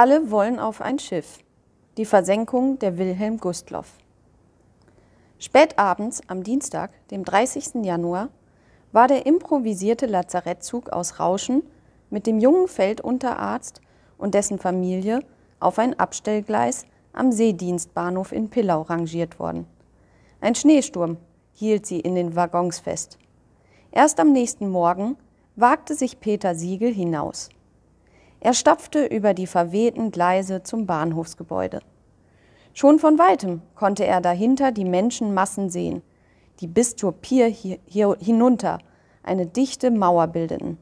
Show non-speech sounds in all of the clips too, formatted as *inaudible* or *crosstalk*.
Alle wollen auf ein Schiff. Die Versenkung der Wilhelm Gustloff. Spätabends am Dienstag, dem 30. Januar, war der improvisierte Lazarettzug aus Rauschen mit dem jungen Feldunterarzt und dessen Familie auf ein Abstellgleis am Seedienstbahnhof in Pillau rangiert worden. Ein Schneesturm hielt sie in den Waggons fest. Erst am nächsten Morgen wagte sich Peter Siegel hinaus. Er stapfte über die verwehten Gleise zum Bahnhofsgebäude. Schon von weitem konnte er dahinter die Menschenmassen sehen, die bis zur Pier hier, hier hinunter eine dichte Mauer bildeten.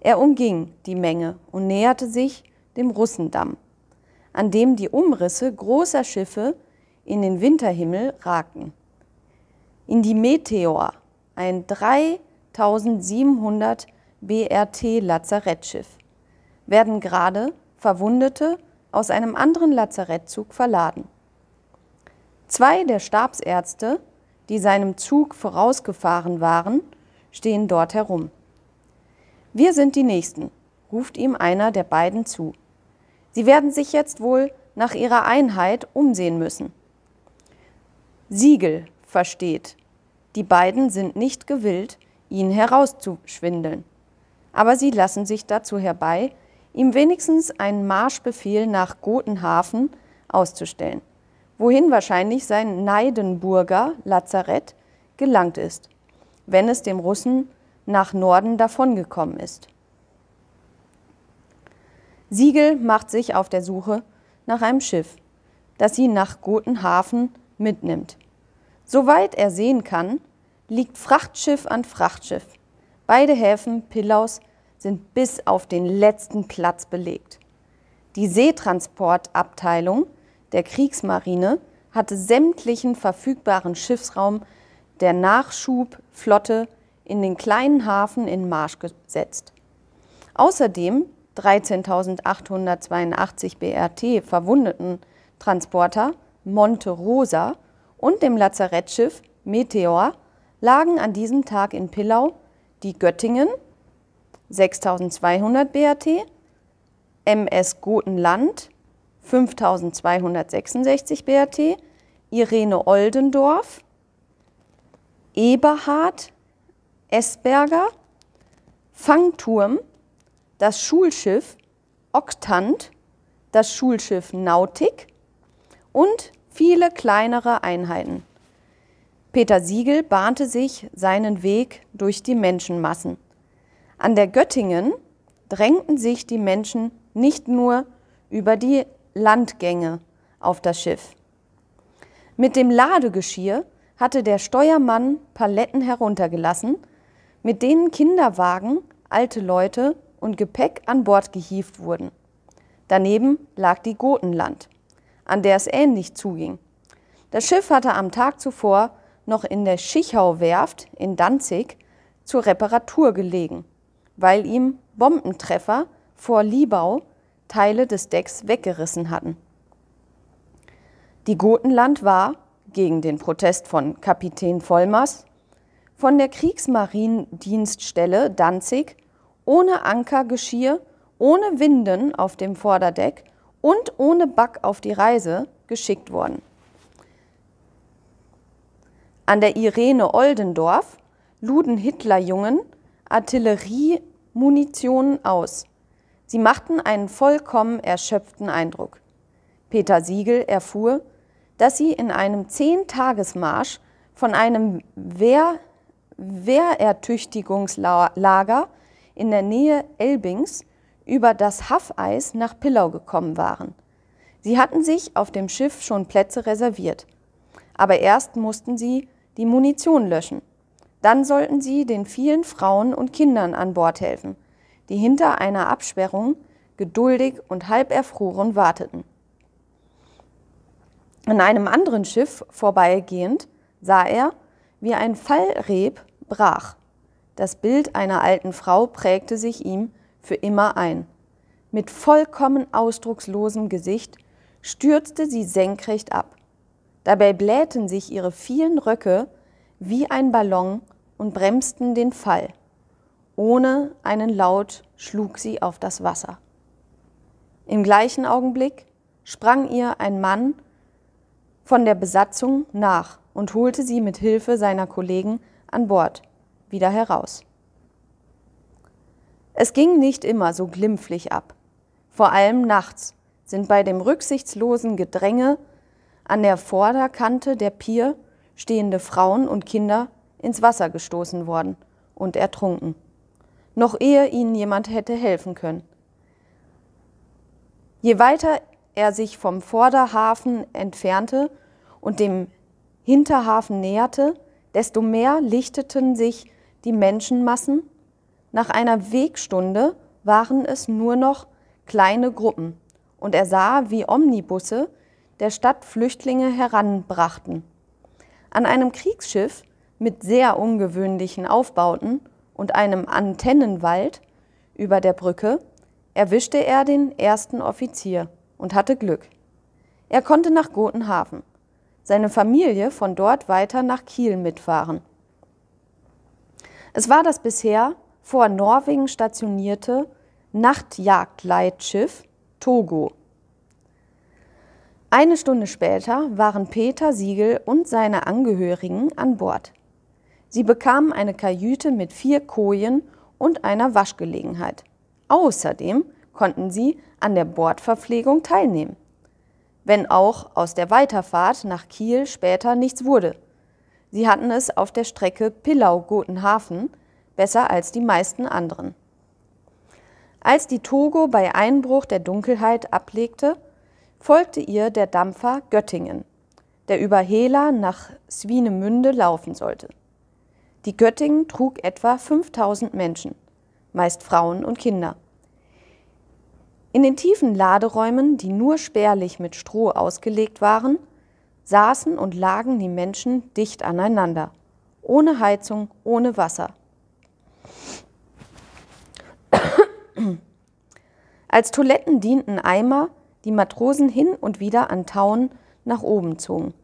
Er umging die Menge und näherte sich dem Russendamm, an dem die Umrisse großer Schiffe in den Winterhimmel ragten. In die Meteor, ein 3700 BRT-Lazarettschiff werden gerade Verwundete aus einem anderen Lazarettzug verladen. Zwei der Stabsärzte, die seinem Zug vorausgefahren waren, stehen dort herum. Wir sind die Nächsten, ruft ihm einer der beiden zu. Sie werden sich jetzt wohl nach ihrer Einheit umsehen müssen. Siegel, versteht. Die beiden sind nicht gewillt, ihn herauszuschwindeln. Aber sie lassen sich dazu herbei, ihm wenigstens einen Marschbefehl nach Gotenhafen auszustellen, wohin wahrscheinlich sein Neidenburger Lazarett gelangt ist, wenn es dem Russen nach Norden davongekommen ist. Siegel macht sich auf der Suche nach einem Schiff, das sie nach Gotenhafen mitnimmt. Soweit er sehen kann, liegt Frachtschiff an Frachtschiff. Beide Häfen Pillaus sind bis auf den letzten Platz belegt. Die Seetransportabteilung der Kriegsmarine hatte sämtlichen verfügbaren Schiffsraum der Nachschubflotte in den kleinen Hafen in Marsch gesetzt. Außerdem 13.882 BRT verwundeten Transporter Monte Rosa und dem Lazarettschiff Meteor lagen an diesem Tag in Pillau die Göttingen 6200 BAT, MS Gotenland 5266 BAT, Irene Oldendorf, Eberhard Esberger, Fangturm, das Schulschiff Oktant, das Schulschiff Nautik und viele kleinere Einheiten. Peter Siegel bahnte sich seinen Weg durch die Menschenmassen. An der Göttingen drängten sich die Menschen nicht nur über die Landgänge auf das Schiff. Mit dem Ladegeschirr hatte der Steuermann Paletten heruntergelassen, mit denen Kinderwagen, alte Leute und Gepäck an Bord gehievt wurden. Daneben lag die Gotenland, an der es ähnlich zuging. Das Schiff hatte am Tag zuvor noch in der Schichau-Werft in Danzig zur Reparatur gelegen weil ihm Bombentreffer vor Liebau Teile des Decks weggerissen hatten. Die Gotenland war, gegen den Protest von Kapitän Vollmers, von der Kriegsmariendienststelle Danzig ohne Ankergeschirr, ohne Winden auf dem Vorderdeck und ohne Back auf die Reise geschickt worden. An der Irene Oldendorf luden Hitlerjungen Artilleriemunition aus. Sie machten einen vollkommen erschöpften Eindruck. Peter Siegel erfuhr, dass sie in einem Zehntagesmarsch von einem Wehr Wehrertüchtigungslager in der Nähe Elbings über das Haffeis nach Pillau gekommen waren. Sie hatten sich auf dem Schiff schon Plätze reserviert. Aber erst mussten sie die Munition löschen. Dann sollten sie den vielen Frauen und Kindern an Bord helfen, die hinter einer Absperrung geduldig und halb erfroren warteten. An einem anderen Schiff vorbeigehend sah er, wie ein Fallreb brach. Das Bild einer alten Frau prägte sich ihm für immer ein. Mit vollkommen ausdruckslosem Gesicht stürzte sie senkrecht ab. Dabei blähten sich ihre vielen Röcke wie ein Ballon und bremsten den Fall. Ohne einen Laut schlug sie auf das Wasser. Im gleichen Augenblick sprang ihr ein Mann von der Besatzung nach und holte sie mit Hilfe seiner Kollegen an Bord wieder heraus. Es ging nicht immer so glimpflich ab. Vor allem nachts sind bei dem rücksichtslosen Gedränge an der Vorderkante der Pier stehende Frauen und Kinder ins Wasser gestoßen worden und ertrunken, noch ehe ihnen jemand hätte helfen können. Je weiter er sich vom Vorderhafen entfernte und dem Hinterhafen näherte, desto mehr lichteten sich die Menschenmassen. Nach einer Wegstunde waren es nur noch kleine Gruppen, und er sah, wie Omnibusse der Stadt Flüchtlinge heranbrachten. An einem Kriegsschiff mit sehr ungewöhnlichen Aufbauten und einem Antennenwald über der Brücke erwischte er den ersten Offizier und hatte Glück. Er konnte nach Gotenhafen, seine Familie von dort weiter nach Kiel mitfahren. Es war das bisher vor Norwegen stationierte Nachtjagdleitschiff Togo. Eine Stunde später waren Peter Siegel und seine Angehörigen an Bord. Sie bekamen eine Kajüte mit vier Kojen und einer Waschgelegenheit. Außerdem konnten sie an der Bordverpflegung teilnehmen. Wenn auch aus der Weiterfahrt nach Kiel später nichts wurde. Sie hatten es auf der Strecke Pillau-Gotenhafen besser als die meisten anderen. Als die Togo bei Einbruch der Dunkelheit ablegte, folgte ihr der Dampfer Göttingen, der über Hela nach Swinemünde laufen sollte. Die Göttingen trug etwa 5000 Menschen, meist Frauen und Kinder. In den tiefen Laderäumen, die nur spärlich mit Stroh ausgelegt waren, saßen und lagen die Menschen dicht aneinander, ohne Heizung, ohne Wasser. Als Toiletten dienten Eimer, die Matrosen hin und wieder an Tauen nach oben zogen.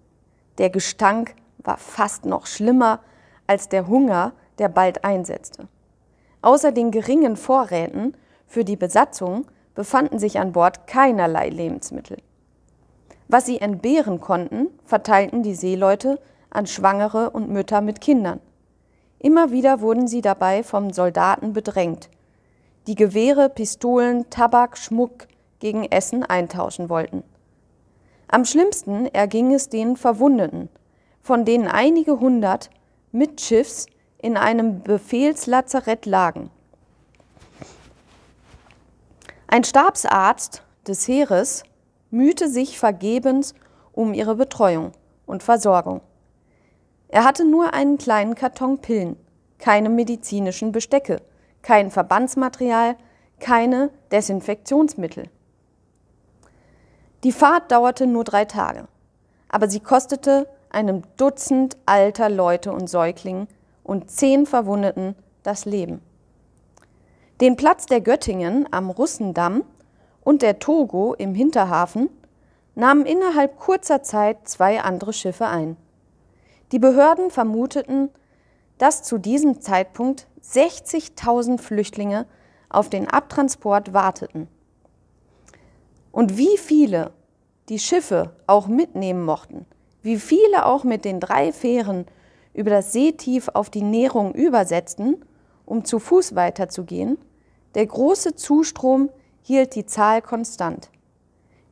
Der Gestank war fast noch schlimmer als der Hunger, der bald einsetzte. Außer den geringen Vorräten für die Besatzung befanden sich an Bord keinerlei Lebensmittel. Was sie entbehren konnten, verteilten die Seeleute an Schwangere und Mütter mit Kindern. Immer wieder wurden sie dabei vom Soldaten bedrängt, die Gewehre, Pistolen, Tabak, Schmuck gegen Essen eintauschen wollten. Am schlimmsten erging es den Verwundeten, von denen einige hundert Mitschiffs in einem Befehlslazarett lagen. Ein Stabsarzt des Heeres mühte sich vergebens um ihre Betreuung und Versorgung. Er hatte nur einen kleinen Karton Pillen, keine medizinischen Bestecke, kein Verbandsmaterial, keine Desinfektionsmittel. Die Fahrt dauerte nur drei Tage, aber sie kostete einem Dutzend alter Leute und Säuglingen und zehn Verwundeten das Leben. Den Platz der Göttingen am Russendamm und der Togo im Hinterhafen nahmen innerhalb kurzer Zeit zwei andere Schiffe ein. Die Behörden vermuteten, dass zu diesem Zeitpunkt 60.000 Flüchtlinge auf den Abtransport warteten. Und wie viele die Schiffe auch mitnehmen mochten, wie viele auch mit den drei Fähren über das Seetief auf die Nährung übersetzten, um zu Fuß weiterzugehen, der große Zustrom hielt die Zahl konstant.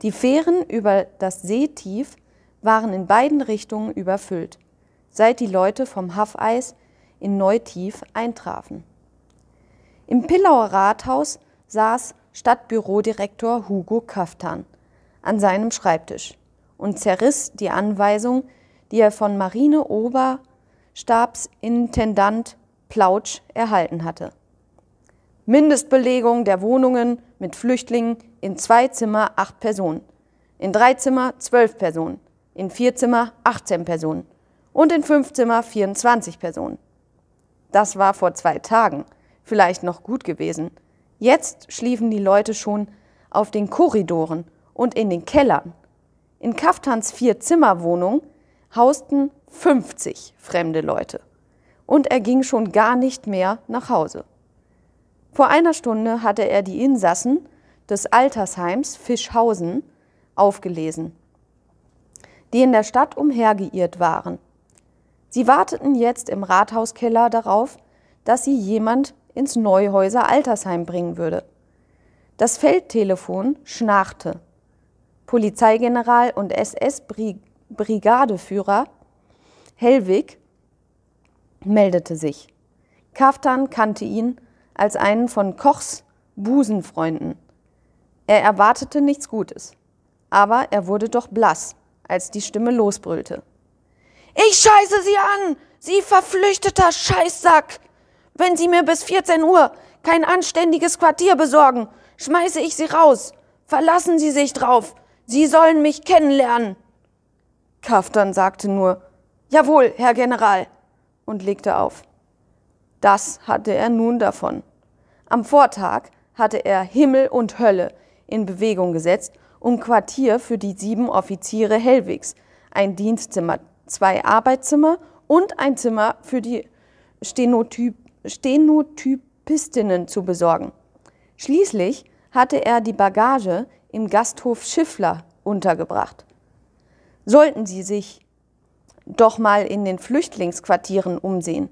Die Fähren über das Seetief waren in beiden Richtungen überfüllt, seit die Leute vom Haffeis in Neutief eintrafen. Im Pillauer Rathaus saß Stadtbürodirektor Hugo Kaftan an seinem Schreibtisch und zerriss die Anweisung, die er von Marineoberstabsintendant Plautsch erhalten hatte. Mindestbelegung der Wohnungen mit Flüchtlingen in zwei Zimmer acht Personen, in drei Zimmer zwölf Personen, in vier Zimmer 18 Personen und in fünf Zimmer 24 Personen. Das war vor zwei Tagen vielleicht noch gut gewesen. Jetzt schliefen die Leute schon auf den Korridoren und in den Kellern in Kaftans Vier-Zimmer-Wohnung hausten 50 fremde Leute. Und er ging schon gar nicht mehr nach Hause. Vor einer Stunde hatte er die Insassen des Altersheims Fischhausen aufgelesen, die in der Stadt umhergeirrt waren. Sie warteten jetzt im Rathauskeller darauf, dass sie jemand ins Neuhäuser Altersheim bringen würde. Das Feldtelefon schnarchte Polizeigeneral und SS-Brigadeführer Hellwig meldete sich. Kaftan kannte ihn als einen von Kochs Busenfreunden. Er erwartete nichts Gutes, aber er wurde doch blass, als die Stimme losbrüllte. Ich scheiße Sie an, Sie verflüchteter Scheißsack! Wenn Sie mir bis 14 Uhr kein anständiges Quartier besorgen, schmeiße ich Sie raus. Verlassen Sie sich drauf, Sie sollen mich kennenlernen. Kaftan sagte nur, Jawohl, Herr General, und legte auf. Das hatte er nun davon. Am Vortag hatte er Himmel und Hölle in Bewegung gesetzt, um Quartier für die sieben Offiziere Hellwigs, ein Dienstzimmer, zwei Arbeitszimmer und ein Zimmer für die Stenotyp Stenotypistinnen zu besorgen. Schließlich hatte er die Bagage im Gasthof Schiffler untergebracht. Sollten Sie sich doch mal in den Flüchtlingsquartieren umsehen.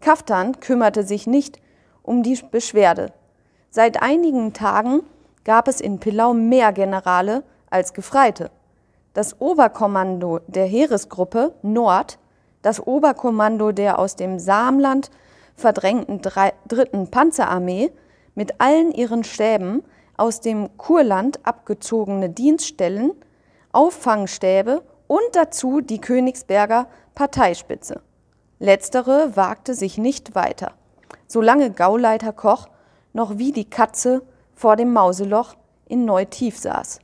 Kaftan kümmerte sich nicht um die Beschwerde. Seit einigen Tagen gab es in Pillau mehr Generale als Gefreite. Das Oberkommando der Heeresgruppe Nord, das Oberkommando der aus dem Samland verdrängten dritten Panzerarmee mit allen ihren Stäben aus dem Kurland abgezogene Dienststellen, Auffangstäbe und dazu die Königsberger Parteispitze. Letztere wagte sich nicht weiter, solange Gauleiter Koch noch wie die Katze vor dem Mauseloch in Neutief saß.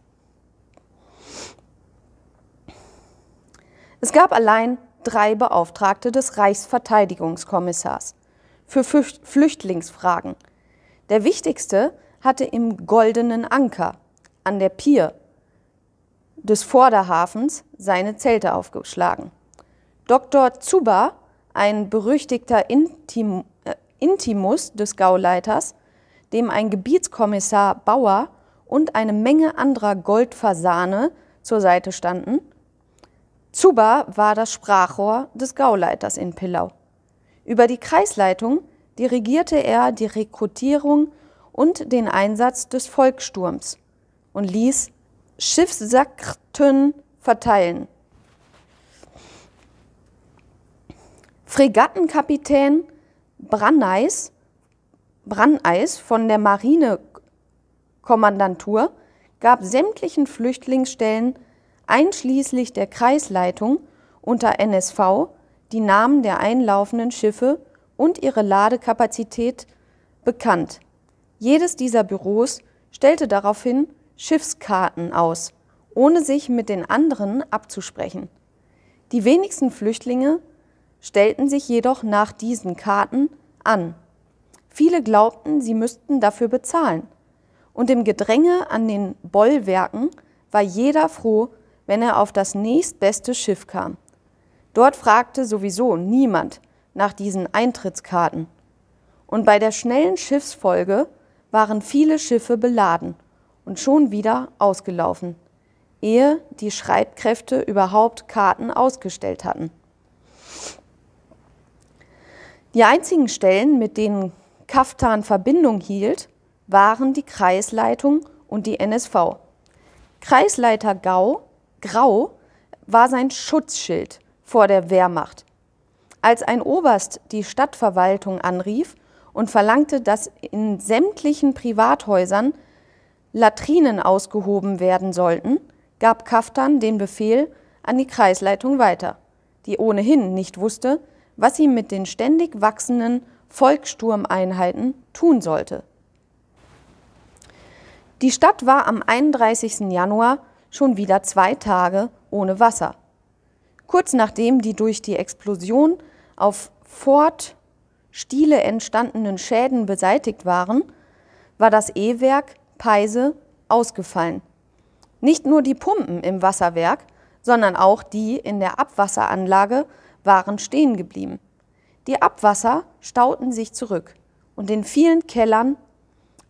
Es gab allein drei Beauftragte des Reichsverteidigungskommissars für Flüchtlingsfragen. Der wichtigste hatte im Goldenen Anker an der Pier des Vorderhafens seine Zelte aufgeschlagen. Dr. Zuba, ein berüchtigter Intim, äh, Intimus des Gauleiters, dem ein Gebietskommissar Bauer und eine Menge anderer Goldfasane zur Seite standen. Zuba war das Sprachrohr des Gauleiters in Pillau. Über die Kreisleitung dirigierte er die Rekrutierung und den Einsatz des Volkssturms und ließ Schiffsakten verteilen. Fregattenkapitän Branneis, Branneis von der Marinekommandantur gab sämtlichen Flüchtlingsstellen einschließlich der Kreisleitung unter NSV die Namen der einlaufenden Schiffe und ihre Ladekapazität bekannt. Jedes dieser Büros stellte daraufhin Schiffskarten aus, ohne sich mit den anderen abzusprechen. Die wenigsten Flüchtlinge stellten sich jedoch nach diesen Karten an. Viele glaubten, sie müssten dafür bezahlen. Und im Gedränge an den Bollwerken war jeder froh, wenn er auf das nächstbeste Schiff kam. Dort fragte sowieso niemand nach diesen Eintrittskarten. Und bei der schnellen Schiffsfolge waren viele Schiffe beladen und schon wieder ausgelaufen, ehe die Schreibkräfte überhaupt Karten ausgestellt hatten. Die einzigen Stellen, mit denen Kaftan Verbindung hielt, waren die Kreisleitung und die NSV. Kreisleiter Gau, Grau war sein Schutzschild vor der Wehrmacht. Als ein Oberst die Stadtverwaltung anrief und verlangte, dass in sämtlichen Privathäusern Latrinen ausgehoben werden sollten, gab Kaftan den Befehl an die Kreisleitung weiter, die ohnehin nicht wusste, was sie mit den ständig wachsenden Volkssturmeinheiten tun sollte. Die Stadt war am 31. Januar schon wieder zwei Tage ohne Wasser. Kurz nachdem die durch die Explosion auf Fort Stiele entstandenen Schäden beseitigt waren, war das E-Werk Peise ausgefallen. Nicht nur die Pumpen im Wasserwerk, sondern auch die in der Abwasseranlage waren stehen geblieben. Die Abwasser stauten sich zurück und in vielen Kellern,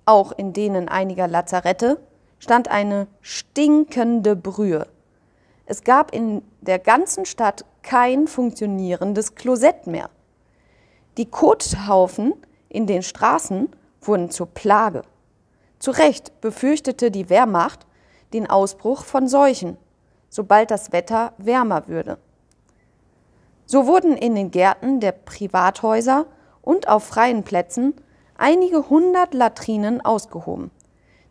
auch in denen einiger Lazarette, stand eine stinkende Brühe. Es gab in der ganzen Stadt kein funktionierendes Klosett mehr. Die Kothaufen in den Straßen wurden zur Plage. Zu Recht befürchtete die Wehrmacht den Ausbruch von Seuchen, sobald das Wetter wärmer würde. So wurden in den Gärten der Privathäuser und auf freien Plätzen einige hundert Latrinen ausgehoben.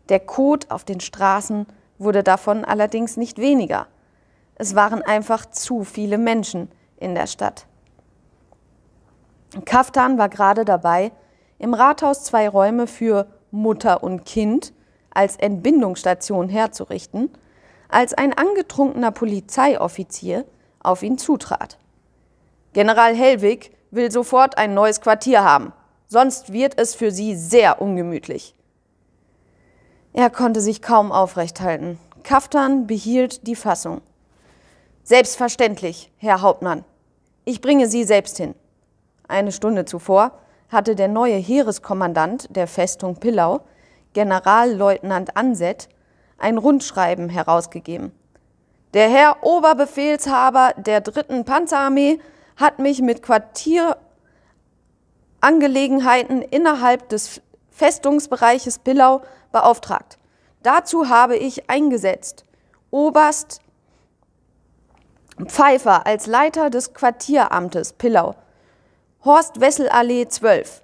Der Kot auf den Straßen wurde davon allerdings nicht weniger. Es waren einfach zu viele Menschen in der Stadt. Kaftan war gerade dabei, im Rathaus zwei Räume für Mutter und Kind als Entbindungsstation herzurichten, als ein angetrunkener Polizeioffizier auf ihn zutrat. General Hellwig will sofort ein neues Quartier haben, sonst wird es für sie sehr ungemütlich. Er konnte sich kaum aufrecht halten. Kaftan behielt die Fassung. Selbstverständlich, Herr Hauptmann. Ich bringe Sie selbst hin. Eine Stunde zuvor hatte der neue Heereskommandant der Festung Pillau, Generalleutnant Ansett, ein Rundschreiben herausgegeben. Der Herr Oberbefehlshaber der dritten Panzerarmee hat mich mit Quartierangelegenheiten innerhalb des Festungsbereiches Pillau beauftragt. Dazu habe ich eingesetzt Oberst Pfeiffer als Leiter des Quartieramtes Pillau Horst-Wessel-Allee 12.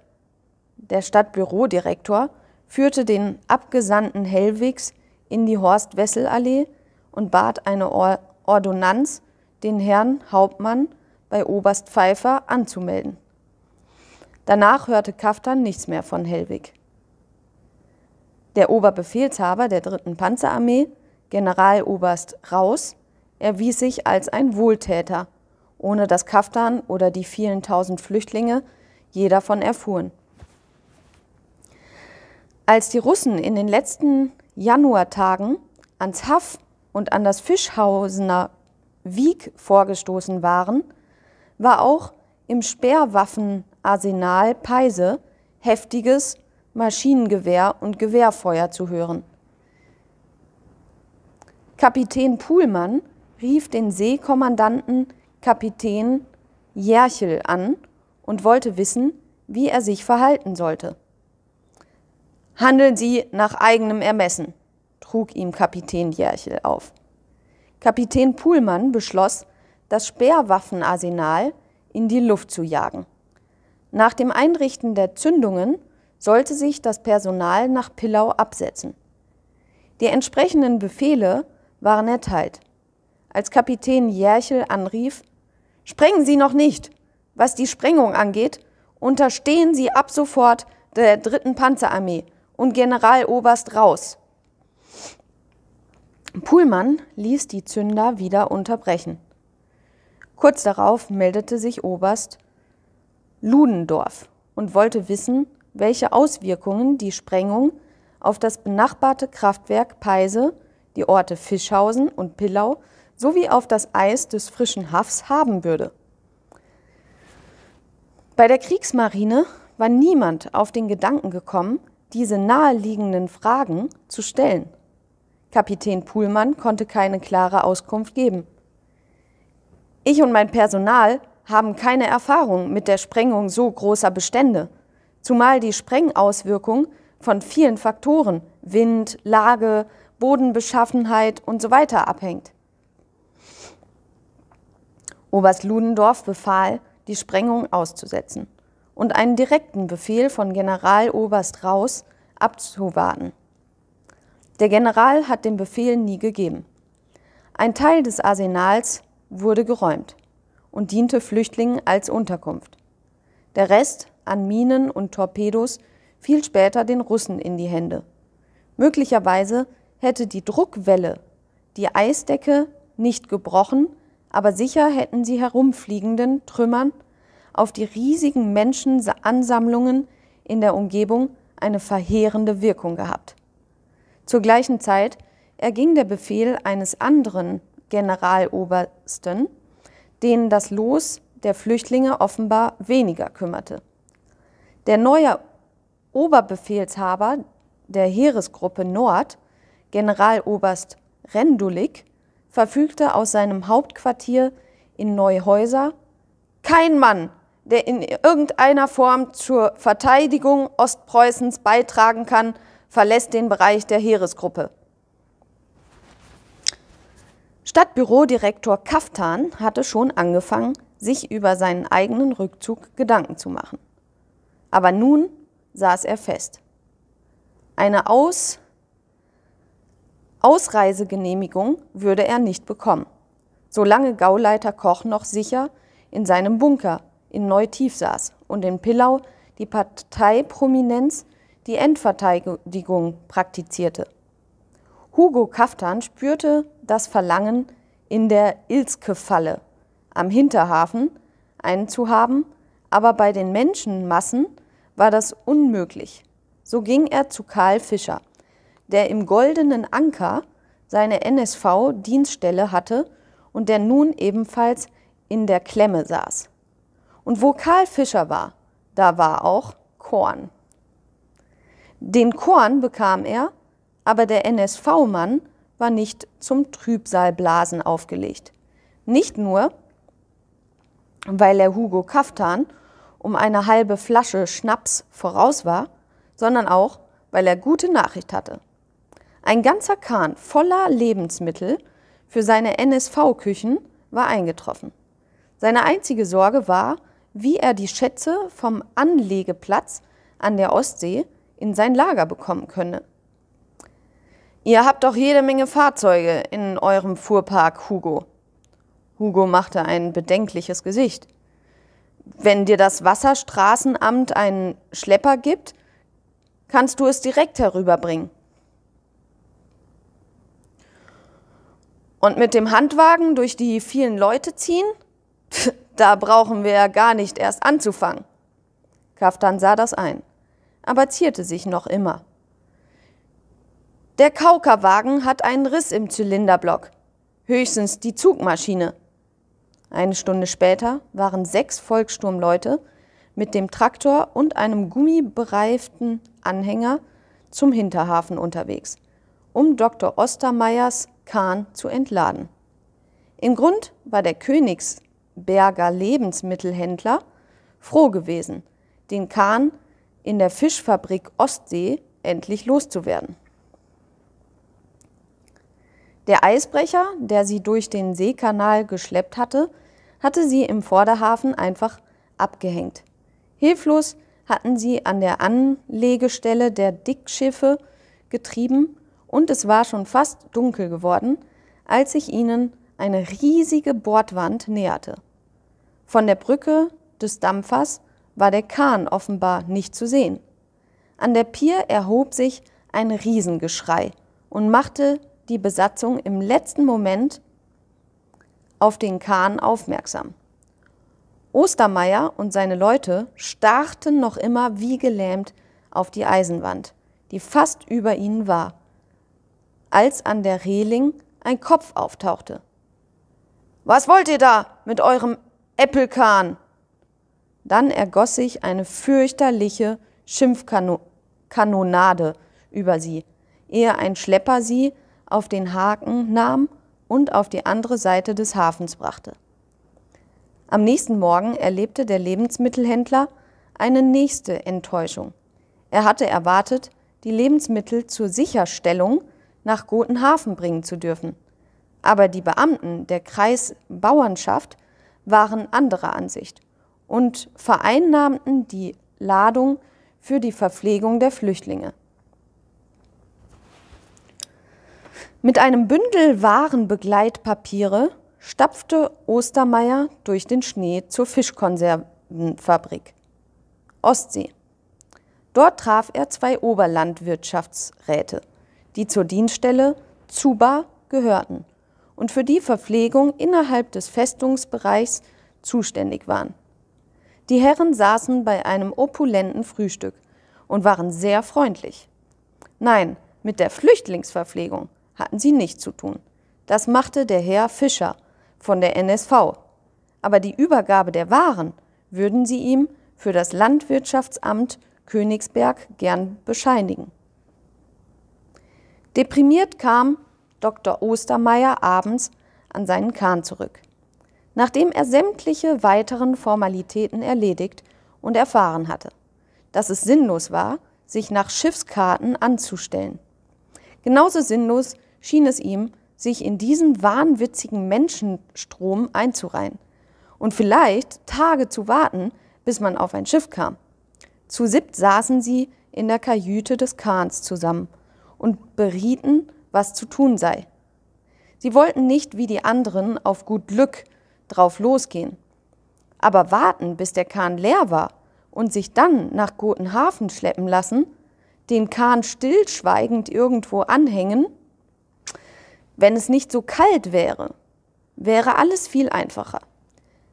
Der Stadtbürodirektor führte den Abgesandten Hellwigs in die Horst-Wessel-Allee und bat eine Or Ordonnanz, den Herrn Hauptmann bei Oberst Pfeiffer anzumelden. Danach hörte Kaftan nichts mehr von Hellwig. Der Oberbefehlshaber der 3. Panzerarmee, Generaloberst Raus, erwies sich als ein Wohltäter ohne dass Kaftan oder die vielen tausend Flüchtlinge je davon erfuhren. Als die Russen in den letzten Januartagen ans Haff und an das Fischhausener Wieg vorgestoßen waren, war auch im Speerwaffenarsenal Peise heftiges Maschinengewehr und Gewehrfeuer zu hören. Kapitän Puhlmann rief den Seekommandanten Kapitän Järchel an und wollte wissen, wie er sich verhalten sollte. Handeln Sie nach eigenem Ermessen, trug ihm Kapitän Järchel auf. Kapitän Puhlmann beschloss, das Speerwaffenarsenal in die Luft zu jagen. Nach dem Einrichten der Zündungen sollte sich das Personal nach Pillau absetzen. Die entsprechenden Befehle waren erteilt. Als Kapitän Järchel anrief, Sprengen Sie noch nicht. Was die Sprengung angeht, unterstehen Sie ab sofort der dritten Panzerarmee und Generaloberst raus. Puhlmann ließ die Zünder wieder unterbrechen. Kurz darauf meldete sich Oberst Ludendorff und wollte wissen, welche Auswirkungen die Sprengung auf das benachbarte Kraftwerk Peise, die Orte Fischhausen und Pillau sowie auf das Eis des frischen Haffs haben würde. Bei der Kriegsmarine war niemand auf den Gedanken gekommen, diese naheliegenden Fragen zu stellen. Kapitän Puhlmann konnte keine klare Auskunft geben. Ich und mein Personal haben keine Erfahrung mit der Sprengung so großer Bestände, zumal die Sprengauswirkung von vielen Faktoren Wind, Lage, Bodenbeschaffenheit usw. So abhängt. Oberst Ludendorff befahl, die Sprengung auszusetzen und einen direkten Befehl von Generaloberst Raus abzuwarten. Der General hat den Befehl nie gegeben. Ein Teil des Arsenals wurde geräumt und diente Flüchtlingen als Unterkunft. Der Rest an Minen und Torpedos fiel später den Russen in die Hände. Möglicherweise hätte die Druckwelle die Eisdecke nicht gebrochen, aber sicher hätten sie herumfliegenden Trümmern auf die riesigen Menschenansammlungen in der Umgebung eine verheerende Wirkung gehabt. Zur gleichen Zeit erging der Befehl eines anderen Generalobersten, den das Los der Flüchtlinge offenbar weniger kümmerte. Der neue Oberbefehlshaber der Heeresgruppe Nord, Generaloberst Rendulik, verfügte aus seinem Hauptquartier in Neuhäuser kein Mann, der in irgendeiner Form zur Verteidigung Ostpreußens beitragen kann, verlässt den Bereich der Heeresgruppe. Stadtbürodirektor Kaftan hatte schon angefangen, sich über seinen eigenen Rückzug Gedanken zu machen. Aber nun saß er fest. Eine Aus- Ausreisegenehmigung würde er nicht bekommen, solange Gauleiter Koch noch sicher in seinem Bunker in Neutief saß und in Pillau die Parteiprominenz, die Endverteidigung praktizierte. Hugo Kaftan spürte das Verlangen, in der Ilske-Falle am Hinterhafen einen zu haben, aber bei den Menschenmassen war das unmöglich. So ging er zu Karl Fischer der im Goldenen Anker seine NSV-Dienststelle hatte und der nun ebenfalls in der Klemme saß. Und wo Karl Fischer war, da war auch Korn. Den Korn bekam er, aber der NSV-Mann war nicht zum Trübsalblasen aufgelegt. Nicht nur, weil er Hugo Kaftan um eine halbe Flasche Schnaps voraus war, sondern auch, weil er gute Nachricht hatte. Ein ganzer Kahn voller Lebensmittel für seine NSV-Küchen war eingetroffen. Seine einzige Sorge war, wie er die Schätze vom Anlegeplatz an der Ostsee in sein Lager bekommen könne. Ihr habt doch jede Menge Fahrzeuge in eurem Fuhrpark, Hugo. Hugo machte ein bedenkliches Gesicht. Wenn dir das Wasserstraßenamt einen Schlepper gibt, kannst du es direkt herüberbringen. Und mit dem Handwagen durch die vielen Leute ziehen? *laughs* da brauchen wir ja gar nicht erst anzufangen. Kaftan sah das ein, aber zierte sich noch immer. Der Kaukerwagen hat einen Riss im Zylinderblock. Höchstens die Zugmaschine. Eine Stunde später waren sechs Volkssturmleute mit dem Traktor und einem gummibereiften Anhänger zum Hinterhafen unterwegs, um Dr. Ostermeyers Kahn zu entladen. Im Grund war der Königsberger Lebensmittelhändler froh gewesen, den Kahn in der Fischfabrik Ostsee endlich loszuwerden. Der Eisbrecher, der sie durch den Seekanal geschleppt hatte, hatte sie im Vorderhafen einfach abgehängt. Hilflos hatten sie an der Anlegestelle der Dickschiffe getrieben und es war schon fast dunkel geworden, als sich ihnen eine riesige Bordwand näherte. Von der Brücke des Dampfers war der Kahn offenbar nicht zu sehen. An der Pier erhob sich ein Riesengeschrei und machte die Besatzung im letzten Moment auf den Kahn aufmerksam. Ostermeier und seine Leute starrten noch immer wie gelähmt auf die Eisenwand, die fast über ihnen war als an der Reling ein Kopf auftauchte. Was wollt ihr da mit eurem Äppelkahn? Dann ergoss sich eine fürchterliche Schimpfkanonade über sie, ehe ein Schlepper sie auf den Haken nahm und auf die andere Seite des Hafens brachte. Am nächsten Morgen erlebte der Lebensmittelhändler eine nächste Enttäuschung. Er hatte erwartet, die Lebensmittel zur Sicherstellung nach Gotenhafen bringen zu dürfen. Aber die Beamten der Kreisbauernschaft waren anderer Ansicht und vereinnahmten die Ladung für die Verpflegung der Flüchtlinge. Mit einem Bündel Warenbegleitpapiere stapfte Ostermeier durch den Schnee zur Fischkonservenfabrik Ostsee. Dort traf er zwei Oberlandwirtschaftsräte die zur Dienststelle Zuba gehörten und für die Verpflegung innerhalb des Festungsbereichs zuständig waren. Die Herren saßen bei einem opulenten Frühstück und waren sehr freundlich. Nein, mit der Flüchtlingsverpflegung hatten sie nichts zu tun. Das machte der Herr Fischer von der NSV. Aber die Übergabe der Waren würden sie ihm für das Landwirtschaftsamt Königsberg gern bescheinigen. Deprimiert kam Dr. Ostermeier abends an seinen Kahn zurück, nachdem er sämtliche weiteren Formalitäten erledigt und erfahren hatte, dass es sinnlos war, sich nach Schiffskarten anzustellen. Genauso sinnlos schien es ihm, sich in diesen wahnwitzigen Menschenstrom einzureihen und vielleicht Tage zu warten, bis man auf ein Schiff kam. Zu siebt saßen sie in der Kajüte des Kahns zusammen – und berieten, was zu tun sei. Sie wollten nicht wie die anderen auf gut Glück drauf losgehen, aber warten, bis der Kahn leer war und sich dann nach Gotenhafen schleppen lassen, den Kahn stillschweigend irgendwo anhängen, wenn es nicht so kalt wäre, wäre alles viel einfacher.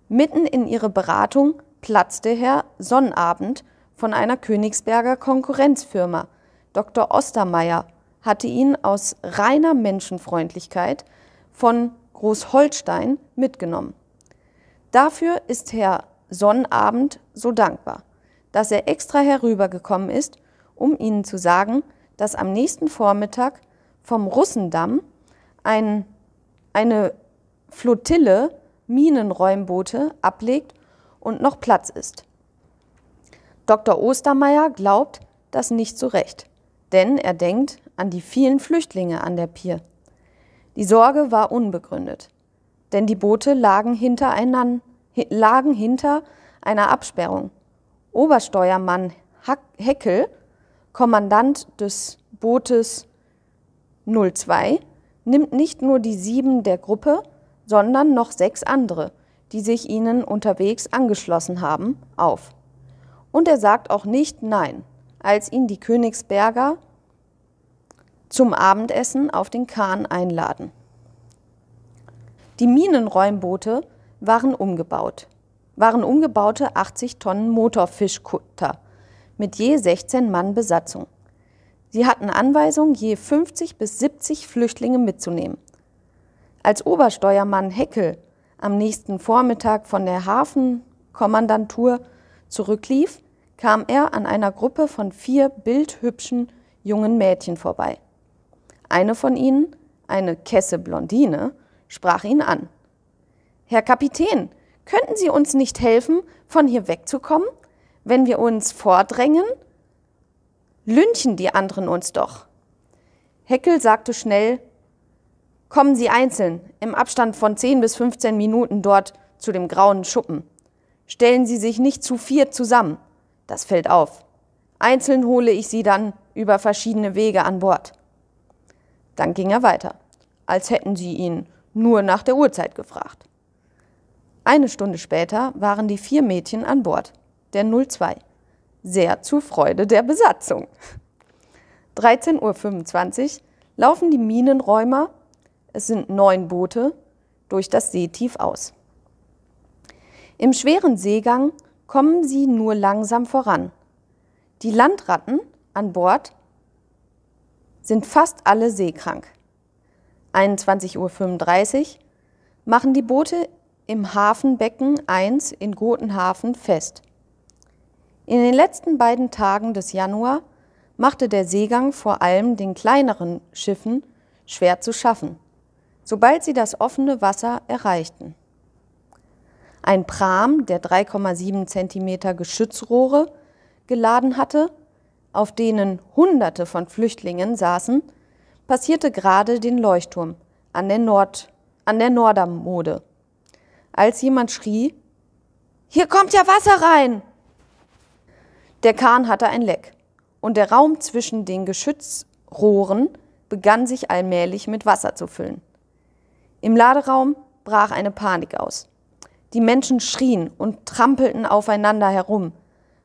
Mitten in ihre Beratung platzte Herr Sonnabend von einer Königsberger Konkurrenzfirma, Dr. Ostermeier, hatte ihn aus reiner Menschenfreundlichkeit von Großholstein mitgenommen. Dafür ist Herr Sonnabend so dankbar, dass er extra herübergekommen ist, um Ihnen zu sagen, dass am nächsten Vormittag vom Russendamm ein, eine Flottille Minenräumboote ablegt und noch Platz ist. Dr. Ostermeier glaubt das nicht so recht, denn er denkt an die vielen Flüchtlinge an der Pier. Die Sorge war unbegründet, denn die Boote lagen hinter, einan, lagen hinter einer Absperrung. Obersteuermann Heckel, Kommandant des Bootes 02, nimmt nicht nur die sieben der Gruppe, sondern noch sechs andere, die sich ihnen unterwegs angeschlossen haben, auf. Und er sagt auch nicht Nein, als ihn die Königsberger zum Abendessen auf den Kahn einladen. Die Minenräumboote waren umgebaut, waren umgebaute 80 Tonnen Motorfischkutter mit je 16 Mann Besatzung. Sie hatten Anweisung, je 50 bis 70 Flüchtlinge mitzunehmen. Als Obersteuermann Heckel am nächsten Vormittag von der Hafenkommandantur zurücklief, kam er an einer Gruppe von vier bildhübschen jungen Mädchen vorbei. Eine von ihnen, eine Kesse Blondine, sprach ihn an. Herr Kapitän, könnten Sie uns nicht helfen, von hier wegzukommen? Wenn wir uns vordrängen? Lünchen die anderen uns doch. Heckel sagte schnell, Kommen Sie einzeln, im Abstand von 10 bis 15 Minuten dort zu dem grauen Schuppen. Stellen Sie sich nicht zu viert zusammen. Das fällt auf. Einzeln hole ich Sie dann über verschiedene Wege an Bord. Dann ging er weiter, als hätten sie ihn nur nach der Uhrzeit gefragt. Eine Stunde später waren die vier Mädchen an Bord, der 02, sehr zur Freude der Besatzung. 13.25 Uhr laufen die Minenräumer, es sind neun Boote, durch das Seetief aus. Im schweren Seegang kommen sie nur langsam voran. Die Landratten an Bord sind fast alle seekrank. 21.35 Uhr machen die Boote im Hafenbecken 1 in Gotenhafen fest. In den letzten beiden Tagen des Januar machte der Seegang vor allem den kleineren Schiffen schwer zu schaffen, sobald sie das offene Wasser erreichten. Ein Pram, der 3,7 cm Geschützrohre geladen hatte, auf denen Hunderte von Flüchtlingen saßen, passierte gerade den Leuchtturm an der, Nord, an der Nordermode, als jemand schrie, hier kommt ja Wasser rein! Der Kahn hatte ein Leck und der Raum zwischen den Geschützrohren begann sich allmählich mit Wasser zu füllen. Im Laderaum brach eine Panik aus. Die Menschen schrien und trampelten aufeinander herum,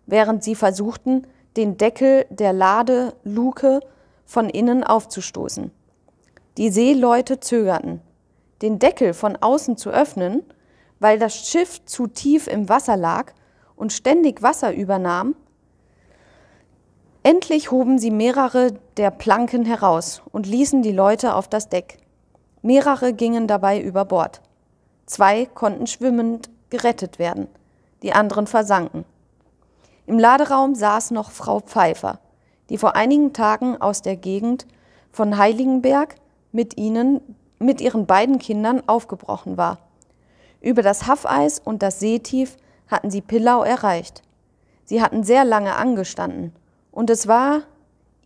während sie versuchten, den Deckel der Ladeluke von innen aufzustoßen. Die Seeleute zögerten. Den Deckel von außen zu öffnen, weil das Schiff zu tief im Wasser lag und ständig Wasser übernahm, Endlich hoben sie mehrere der Planken heraus und ließen die Leute auf das Deck. Mehrere gingen dabei über Bord. Zwei konnten schwimmend gerettet werden, die anderen versanken. Im Laderaum saß noch Frau Pfeiffer, die vor einigen Tagen aus der Gegend von Heiligenberg mit ihnen, mit ihren beiden Kindern aufgebrochen war. Über das Haffeis und das Seetief hatten sie Pillau erreicht. Sie hatten sehr lange angestanden und es war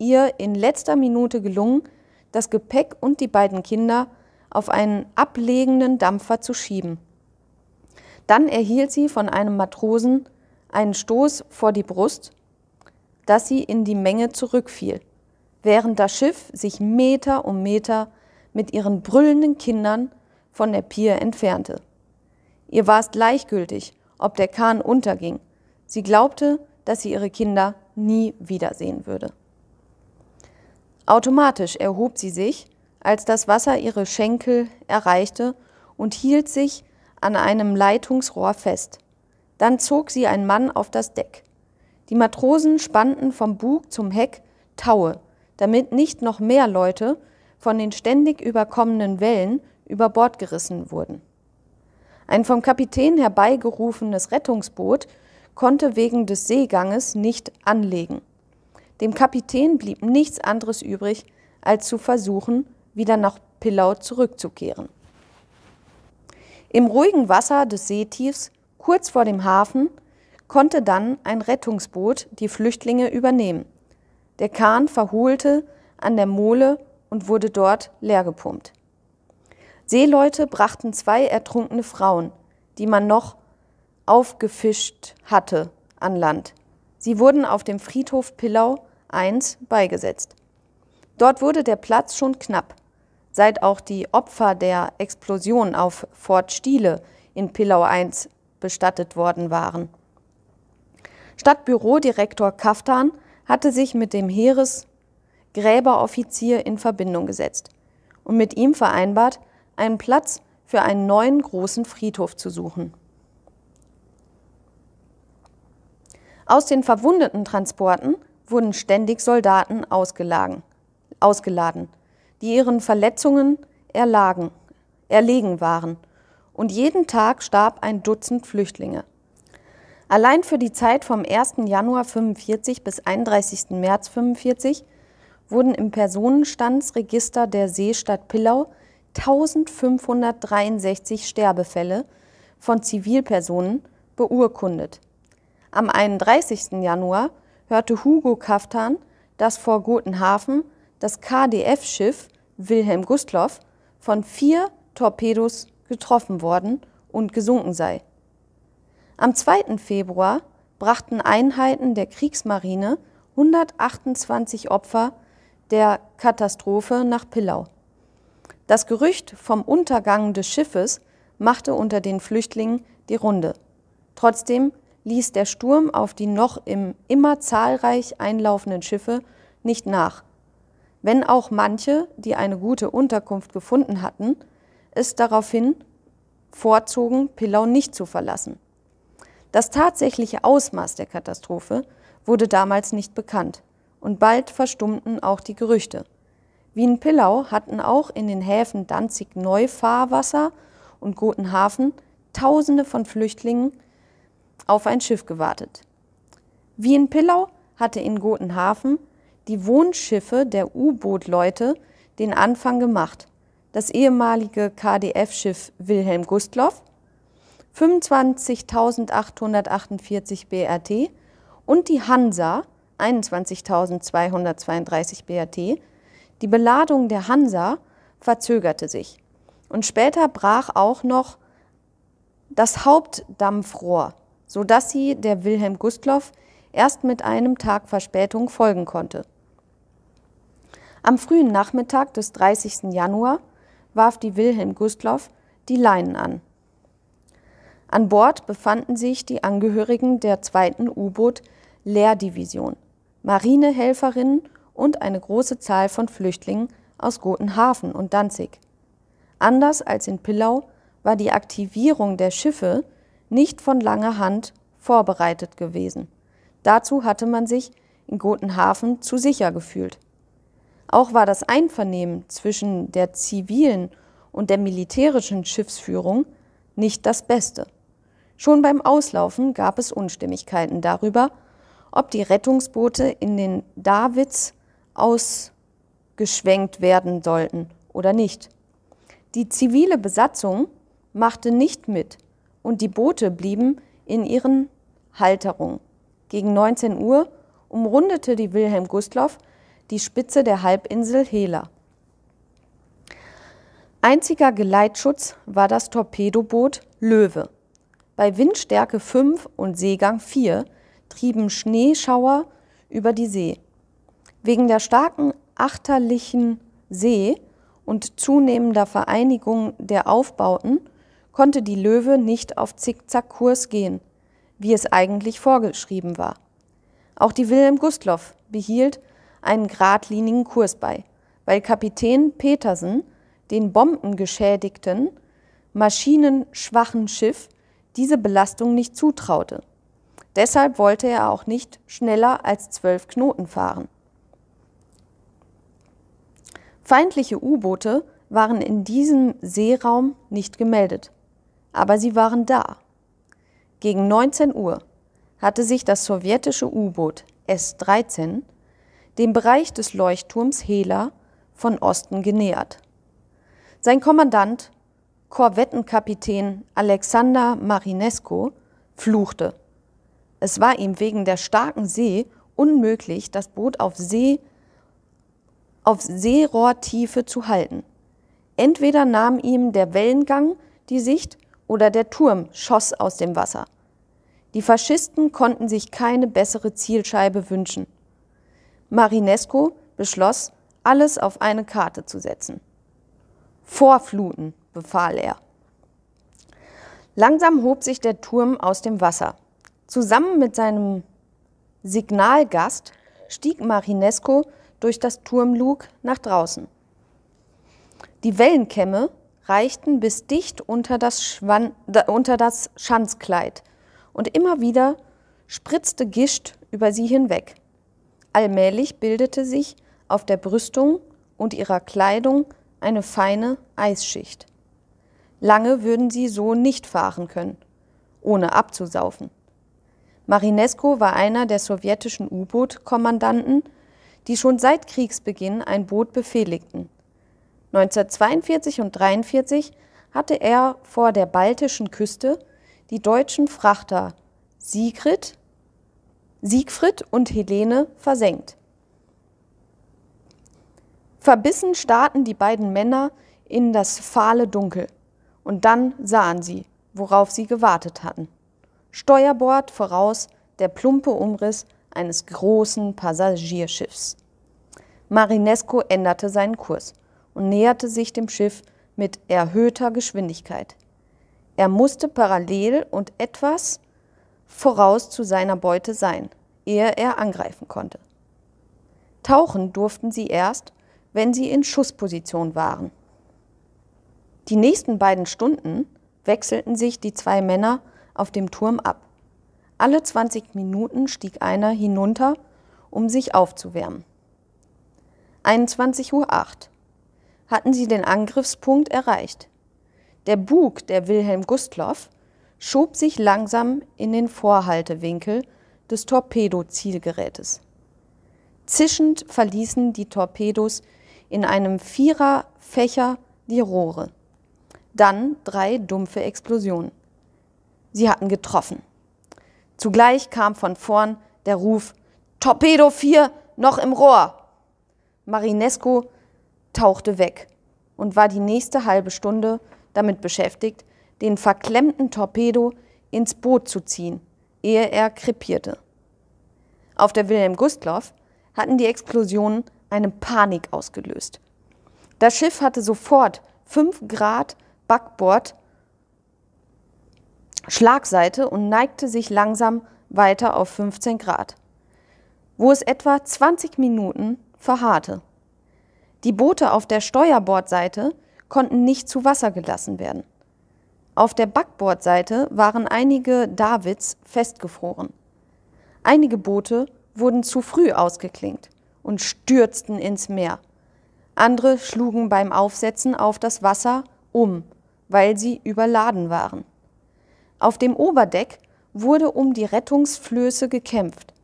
ihr in letzter Minute gelungen, das Gepäck und die beiden Kinder auf einen ablegenden Dampfer zu schieben. Dann erhielt sie von einem Matrosen einen Stoß vor die Brust, dass sie in die Menge zurückfiel, während das Schiff sich Meter um Meter mit ihren brüllenden Kindern von der Pier entfernte. Ihr war es gleichgültig, ob der Kahn unterging. Sie glaubte, dass sie ihre Kinder nie wiedersehen würde. Automatisch erhob sie sich, als das Wasser ihre Schenkel erreichte und hielt sich an einem Leitungsrohr fest. Dann zog sie ein Mann auf das Deck. Die Matrosen spannten vom Bug zum Heck Taue, damit nicht noch mehr Leute von den ständig überkommenen Wellen über Bord gerissen wurden. Ein vom Kapitän herbeigerufenes Rettungsboot konnte wegen des Seeganges nicht anlegen. Dem Kapitän blieb nichts anderes übrig, als zu versuchen, wieder nach Pillau zurückzukehren. Im ruhigen Wasser des Seetiefs Kurz vor dem Hafen konnte dann ein Rettungsboot die Flüchtlinge übernehmen. Der Kahn verhohlte an der Mole und wurde dort leergepumpt. Seeleute brachten zwei ertrunkene Frauen, die man noch aufgefischt hatte, an Land. Sie wurden auf dem Friedhof Pillau I beigesetzt. Dort wurde der Platz schon knapp, seit auch die Opfer der Explosion auf Fort Stiele in Pillau I bestattet worden waren. Stadtbürodirektor Kaftan hatte sich mit dem Heeresgräberoffizier in Verbindung gesetzt und mit ihm vereinbart, einen Platz für einen neuen großen Friedhof zu suchen. Aus den verwundeten Transporten wurden ständig Soldaten ausgeladen, ausgeladen die ihren Verletzungen erlagen, erlegen waren und jeden Tag starb ein Dutzend Flüchtlinge. Allein für die Zeit vom 1. Januar 45 bis 31. März 45 wurden im Personenstandsregister der Seestadt Pillau 1563 Sterbefälle von Zivilpersonen beurkundet. Am 31. Januar hörte Hugo Kaftan, dass vor Gotenhafen das KDF-Schiff Wilhelm Gustloff von vier Torpedos getroffen worden und gesunken sei. Am 2. Februar brachten Einheiten der Kriegsmarine 128 Opfer der Katastrophe nach Pillau. Das Gerücht vom Untergang des Schiffes machte unter den Flüchtlingen die Runde. Trotzdem ließ der Sturm auf die noch im immer zahlreich einlaufenden Schiffe nicht nach. Wenn auch manche, die eine gute Unterkunft gefunden hatten, es daraufhin vorzogen, Pillau nicht zu verlassen. Das tatsächliche Ausmaß der Katastrophe wurde damals nicht bekannt und bald verstummten auch die Gerüchte. Wien-Pillau hatten auch in den Häfen Danzig Neufahrwasser und Gotenhafen Tausende von Flüchtlingen auf ein Schiff gewartet. Wien-Pillau hatte in Gotenhafen die Wohnschiffe der U-Boot-Leute den Anfang gemacht das ehemalige KDF-Schiff Wilhelm Gustloff, 25.848 BRT und die Hansa 21.232 BRT. Die Beladung der Hansa verzögerte sich und später brach auch noch das Hauptdampfrohr, sodass sie der Wilhelm Gustloff erst mit einem Tag Verspätung folgen konnte. Am frühen Nachmittag des 30. Januar warf die Wilhelm Gustloff die Leinen an. An Bord befanden sich die Angehörigen der zweiten U-Boot-Lehrdivision, Marinehelferinnen und eine große Zahl von Flüchtlingen aus Gotenhafen und Danzig. Anders als in Pillau war die Aktivierung der Schiffe nicht von langer Hand vorbereitet gewesen. Dazu hatte man sich in Gotenhafen zu sicher gefühlt. Auch war das Einvernehmen zwischen der zivilen und der militärischen Schiffsführung nicht das Beste. Schon beim Auslaufen gab es Unstimmigkeiten darüber, ob die Rettungsboote in den Davids ausgeschwenkt werden sollten oder nicht. Die zivile Besatzung machte nicht mit und die Boote blieben in ihren Halterungen. Gegen 19 Uhr umrundete die Wilhelm Gustloff die Spitze der Halbinsel Hela. Einziger Geleitschutz war das Torpedoboot Löwe. Bei Windstärke 5 und Seegang 4 trieben Schneeschauer über die See. Wegen der starken achterlichen See und zunehmender Vereinigung der Aufbauten konnte die Löwe nicht auf Zickzackkurs gehen, wie es eigentlich vorgeschrieben war. Auch die Wilhelm Gustloff behielt einen geradlinigen Kurs bei, weil Kapitän Petersen den bombengeschädigten, maschinenschwachen Schiff diese Belastung nicht zutraute. Deshalb wollte er auch nicht schneller als zwölf Knoten fahren. Feindliche U-Boote waren in diesem Seeraum nicht gemeldet, aber sie waren da. Gegen 19 Uhr hatte sich das sowjetische U-Boot S-13 dem Bereich des Leuchtturms Hela von Osten genähert. Sein Kommandant, Korvettenkapitän Alexander Marinesco, fluchte. Es war ihm wegen der starken See unmöglich, das Boot auf See auf Seerohrtiefe zu halten. Entweder nahm ihm der Wellengang die Sicht oder der Turm schoss aus dem Wasser. Die Faschisten konnten sich keine bessere Zielscheibe wünschen. Marinesco beschloss, alles auf eine Karte zu setzen. Vorfluten, befahl er. Langsam hob sich der Turm aus dem Wasser. Zusammen mit seinem Signalgast stieg Marinesco durch das Turmlug nach draußen. Die Wellenkämme reichten bis dicht unter das, Schwan unter das Schanzkleid und immer wieder spritzte Gischt über sie hinweg. Allmählich bildete sich auf der Brüstung und ihrer Kleidung eine feine Eisschicht. Lange würden sie so nicht fahren können, ohne abzusaufen. Marinesco war einer der sowjetischen U-Boot-Kommandanten, die schon seit Kriegsbeginn ein Boot befehligten. 1942 und 1943 hatte er vor der baltischen Küste die deutschen Frachter Sigrid Siegfried und Helene versenkt. Verbissen starrten die beiden Männer in das fahle Dunkel. Und dann sahen sie, worauf sie gewartet hatten. Steuerbord voraus der plumpe Umriss eines großen Passagierschiffs. Marinesco änderte seinen Kurs und näherte sich dem Schiff mit erhöhter Geschwindigkeit. Er musste parallel und etwas voraus zu seiner Beute sein, ehe er angreifen konnte. Tauchen durften sie erst, wenn sie in Schussposition waren. Die nächsten beiden Stunden wechselten sich die zwei Männer auf dem Turm ab. Alle 20 Minuten stieg einer hinunter, um sich aufzuwärmen. 21.08 Uhr hatten sie den Angriffspunkt erreicht. Der Bug der Wilhelm Gustloff schob sich langsam in den Vorhaltewinkel des Torpedozielgerätes. Zischend verließen die Torpedos in einem Viererfächer die Rohre. Dann drei dumpfe Explosionen. Sie hatten getroffen. Zugleich kam von vorn der Ruf Torpedo 4 noch im Rohr. Marinesco tauchte weg und war die nächste halbe Stunde damit beschäftigt, den verklemmten Torpedo ins Boot zu ziehen, ehe er krepierte. Auf der Wilhelm Gustloff hatten die Explosionen eine Panik ausgelöst. Das Schiff hatte sofort 5 Grad Backbord Schlagseite und neigte sich langsam weiter auf 15 Grad, wo es etwa 20 Minuten verharrte. Die Boote auf der Steuerbordseite konnten nicht zu Wasser gelassen werden. Auf der Backbordseite waren einige Davids festgefroren. Einige Boote wurden zu früh ausgeklinkt und stürzten ins Meer. Andere schlugen beim Aufsetzen auf das Wasser um, weil sie überladen waren. Auf dem Oberdeck wurde um die Rettungsflöße gekämpft.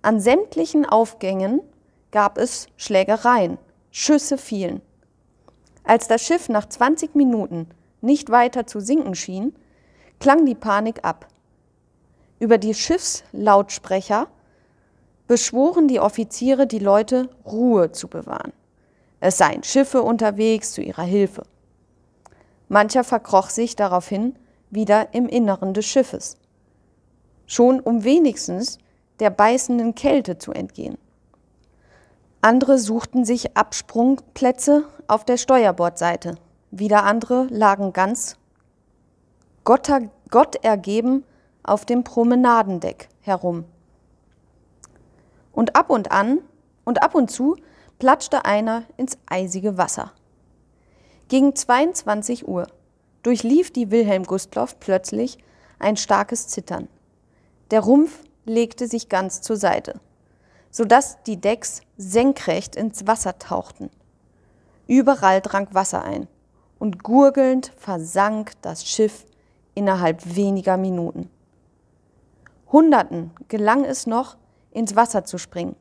An sämtlichen Aufgängen gab es Schlägereien, Schüsse fielen. Als das Schiff nach 20 Minuten nicht weiter zu sinken schien, klang die Panik ab. Über die Schiffslautsprecher beschworen die Offiziere die Leute, Ruhe zu bewahren. Es seien Schiffe unterwegs zu ihrer Hilfe. Mancher verkroch sich daraufhin wieder im Inneren des Schiffes, schon um wenigstens der beißenden Kälte zu entgehen. Andere suchten sich Absprungplätze auf der Steuerbordseite, wieder andere lagen ganz gottergeben auf dem Promenadendeck herum. Und ab und an und ab und zu platschte einer ins eisige Wasser. Gegen 22 Uhr durchlief die Wilhelm Gustloff plötzlich ein starkes Zittern. Der Rumpf legte sich ganz zur Seite, sodass die Decks senkrecht ins Wasser tauchten. Überall drang Wasser ein und gurgelnd versank das Schiff innerhalb weniger Minuten. Hunderten gelang es noch, ins Wasser zu springen,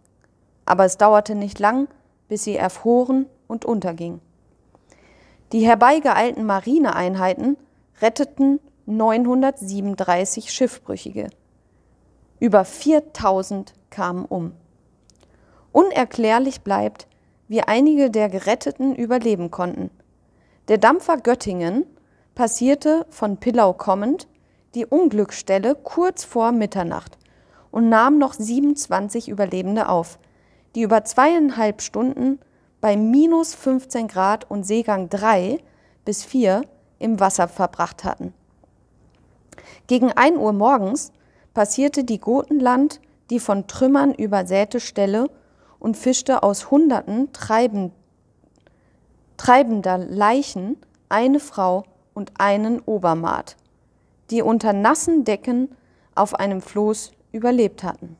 aber es dauerte nicht lang, bis sie erfroren und untergingen. Die herbeigeeilten Marineeinheiten retteten 937 Schiffbrüchige. Über 4000 kamen um. Unerklärlich bleibt, wie einige der Geretteten überleben konnten. Der Dampfer Göttingen passierte von Pillau kommend die Unglücksstelle kurz vor Mitternacht und nahm noch 27 Überlebende auf, die über zweieinhalb Stunden bei minus 15 Grad und Seegang 3 bis 4 im Wasser verbracht hatten. Gegen 1 Uhr morgens passierte die Gotenland die von Trümmern übersäte Stelle und fischte aus Hunderten treibend treibender Leichen eine Frau und einen Obermaat, die unter nassen Decken auf einem Floß überlebt hatten.